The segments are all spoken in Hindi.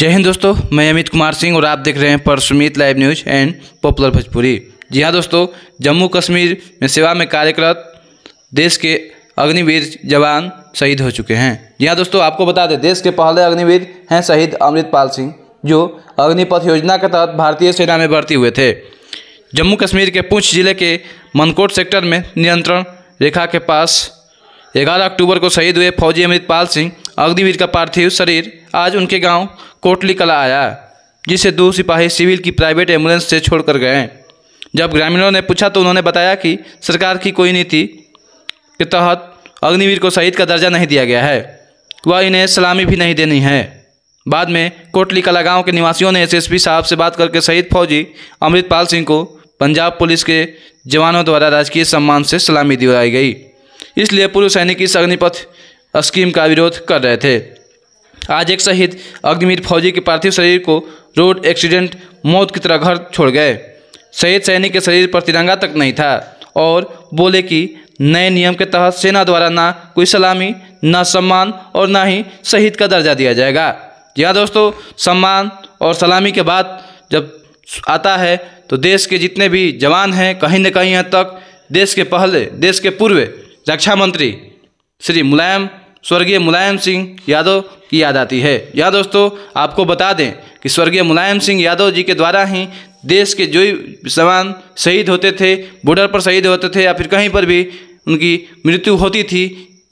जय हिंद दोस्तों मैं अमित कुमार सिंह और आप देख रहे हैं परसुमित live news and popular Bhojpuri जी हाँ दोस्तों जम्मू कश्मीर में सेवा में कार्यरत देश के अग्निवीर जवान शहीद हो चुके हैं जी हाँ दोस्तों आपको बता दें देश के पहले अग्निवीर हैं शहीद अमृतपाल सिंह जो अग्निपथ योजना के तहत भारतीय सेना में भर्ती हुए थे जम्मू कश्मीर के पूंछ जिले के मनकोट सेक्टर में नियंत्रण रेखा के पास ग्यारह अक्टूबर को शहीद हुए फौजी अमृतपाल सिंह अग्निवीर का पार्थिव शरीर आज उनके गांव कोटली कला आया जिसे दो सिपाही सिविल की प्राइवेट एम्बुलेंस से छोड़कर गए जब ग्रामीणों ने पूछा तो उन्होंने बताया कि सरकार की कोई नीति के तहत अग्निवीर को शहीद का दर्जा नहीं दिया गया है वह इन्हें सलामी भी नहीं देनी है बाद में कोटली कला गाँव के निवासियों ने एसएसपी साहब से बात करके शहीद फौजी अमृतपाल सिंह को पंजाब पुलिस के जवानों द्वारा राजकीय सम्मान से सलामी दिलाई गई इसलिए पूर्व सैनिक इस अग्निपथ स्कीम का विरोध कर रहे थे आज एक शहीद अग्निवीर फौजी के पार्थिव शरीर को रोड एक्सीडेंट मौत की तरह घर छोड़ गए शहीद सैनिक के शरीर पर तिरंगा तक नहीं था और बोले कि नए नियम के तहत सेना द्वारा ना कोई सलामी ना सम्मान और ना ही शहीद का दर्जा दिया जाएगा या दोस्तों सम्मान और सलामी के बाद जब आता है तो देश के जितने भी जवान हैं कहीं न कहीं हद तक देश के पहले देश के पूर्व रक्षा मंत्री श्री मुलायम स्वर्गीय मुलायम सिंह यादव की याद आती है या दोस्तों आपको बता दें कि स्वर्गीय मुलायम सिंह यादव जी के द्वारा ही देश के जो जवान शहीद होते थे बॉर्डर पर शहीद होते थे या फिर कहीं पर भी उनकी मृत्यु होती थी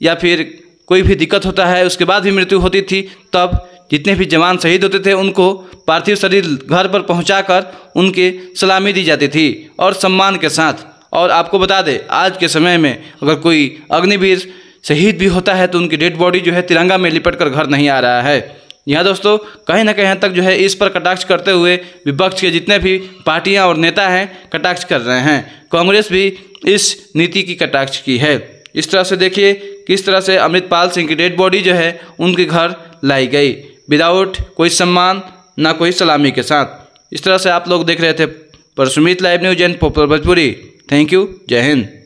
या फिर कोई भी दिक्कत होता है उसके बाद भी मृत्यु होती थी तब जितने भी जवान शहीद होते थे उनको पार्थिव शरीर घर पर पहुंचाकर उनके सलामी दी जाती थी और सम्मान के साथ और आपको बता दें आज के समय में अगर कोई अग्निवीर शहीद भी होता है तो उनकी डेड बॉडी जो है तिरंगा में लिपट कर घर नहीं आ रहा है यहाँ दोस्तों कहीं ना कहीं तक जो है इस पर कटाक्ष करते हुए विपक्ष के जितने भी पार्टियाँ और नेता हैं कटाक्ष कर रहे हैं कांग्रेस भी इस नीति की कटाक्ष की है इस तरह से देखिए किस तरह से अमृतपाल सिंह की डेड बॉडी जो है उनके घर लाई गई विदाउट कोई सम्मान ना कोई सलामी के साथ इस तरह से आप लोग देख रहे थे पर सुमित लाइव न्यूज एंड पोपर भोजपुरी थैंक यू जय हिंद